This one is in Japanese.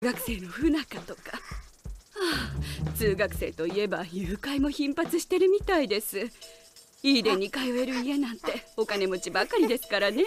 学生の不仲とか、はあ、通学生といえば誘拐も頻発してるみたいですいいでに通える家なんてお金持ちばかりですからね